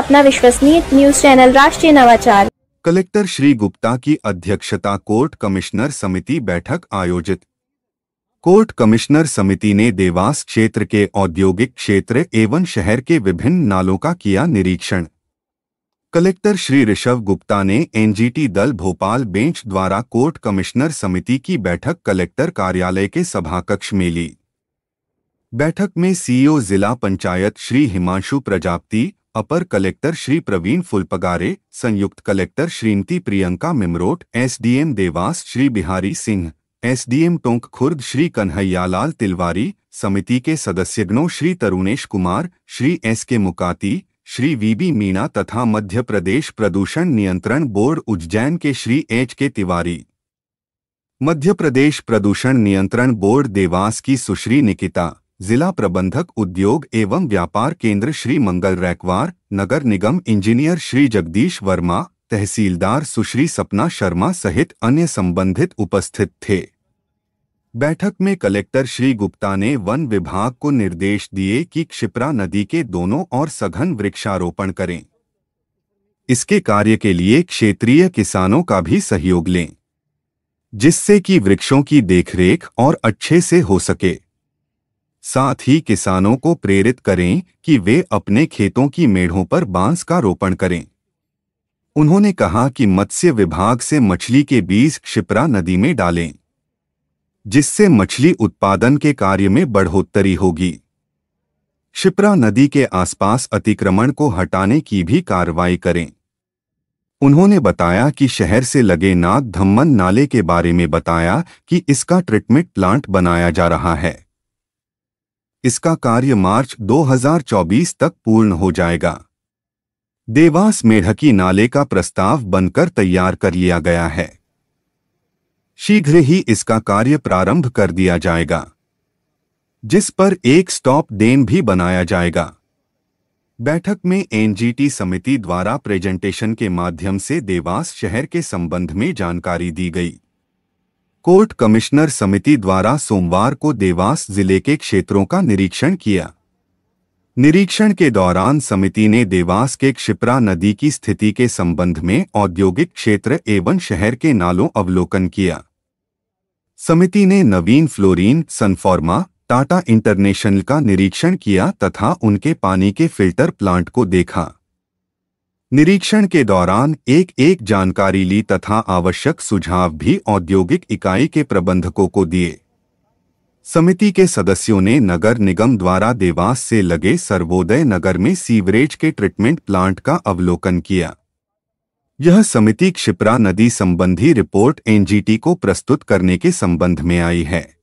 अपना विश्वसनीय news channel राष्ट्रीय नवाचार कलेक्टर श्री गुप्ता की अध्यक्षता कोर्ट कमिश्नर समिति बैठक आयोजित कोर्ट कमिश्नर समिति ने देवास क्षेत्र के औद्योगिक क्षेत्र एवं शहर के विभिन्न नालों का किया निरीक्षण कलेक्टर श्री ऋषभ गुप्ता ने एनजीटी दल भोपाल बेंच द्वारा कोर्ट कमिश्नर समिति की बैठक कलेक्टर कार्यालय के सभाकक्ष में ली बैठक में सीईओ जिला पंचायत श्री हिमांशु प्रजापति अपर कलेक्टर श्री प्रवीण फुलपगारे संयुक्त collector Shrimati Priyanka Mimrot SDM Dewas Shri Bihari Singh SDM Tonk Khurd Shri Kanhaiyalal Tilwari समिति के सदस्यगणों श्री तरुणेश कुमार श्री एस के मुकाती श्री वीबी मीणा तथा मध्य प्रदेश प्रदूषण नियंत्रण बोर्ड उज्जैन के श्री एच के तिवारी मध्य प्रदेश प्रदूषण नियंत्रण बोर्ड देवास की सुश्री निकिता जिला प्रबंधक उद्योग एवं व्यापार केंद्र श्री मंगल रैकवार नगर निगम इंजीनियर श्री जगदीश वर्मा तहसीलदार सुश्री सपना शर्मा सहित अन्य संबंधित उपस्थित थे बैठक में कलेक्टर श्री गुप्ता ने वन विभाग को निर्देश दिए कि क्षिप्रा नदी के दोनों और सघन वृक्षारोपण करें इसके कार्य के लिए क्षेत्रीय किसानों का भी सहयोग लें जिससे कि वृक्षों की देखरेख और अच्छे से हो सके साथ ही किसानों को प्रेरित करें कि वे अपने खेतों की मेढ़ों पर बांस का रोपण करें उन्होंने कहा कि मत्स्य विभाग से मछली के बीज क्षिप्रा नदी में डालें जिससे मछली उत्पादन के कार्य में बढ़ोत्तरी होगी क्षिप्रा नदी के आसपास अतिक्रमण को हटाने की भी कार्रवाई करें उन्होंने बताया कि शहर से लगे नाग धम्मन नाले के बारे में बताया कि इसका ट्रीटमेंट प्लांट बनाया जा रहा है इसका कार्य मार्च 2024 तक पूर्ण हो जाएगा देवास मेढकी नाले का प्रस्ताव बनकर तैयार कर लिया गया है शीघ्र ही इसका कार्य प्रारंभ कर दिया जाएगा जिस पर एक स्टॉप डेन भी बनाया जाएगा बैठक में एनजीटी समिति द्वारा प्रेजेंटेशन के माध्यम से देवास शहर के संबंध में जानकारी दी गई कोर्ट कमिश्नर समिति द्वारा सोमवार को देवास जिले के क्षेत्रों का निरीक्षण किया निरीक्षण के दौरान समिति ने देवास के क्षिप्रा नदी की स्थिति के संबंध में औद्योगिक क्षेत्र एवं शहर के नालों अवलोकन किया समिति ने नवीन फ्लोरीन सनफॉर्मा टाटा इंटरनेशनल का निरीक्षण किया तथा उनके पानी के फिल्टर प्लांट को देखा निरीक्षण के दौरान एक एक जानकारी ली तथा आवश्यक सुझाव भी औद्योगिक इकाई के प्रबंधकों को दिए समिति के सदस्यों ने नगर निगम द्वारा देवास से लगे सर्वोदय नगर में सीवरेज के ट्रीटमेंट प्लांट का अवलोकन किया यह समिति क्षिप्रा नदी संबंधी रिपोर्ट एनजीटी को प्रस्तुत करने के संबंध में आई है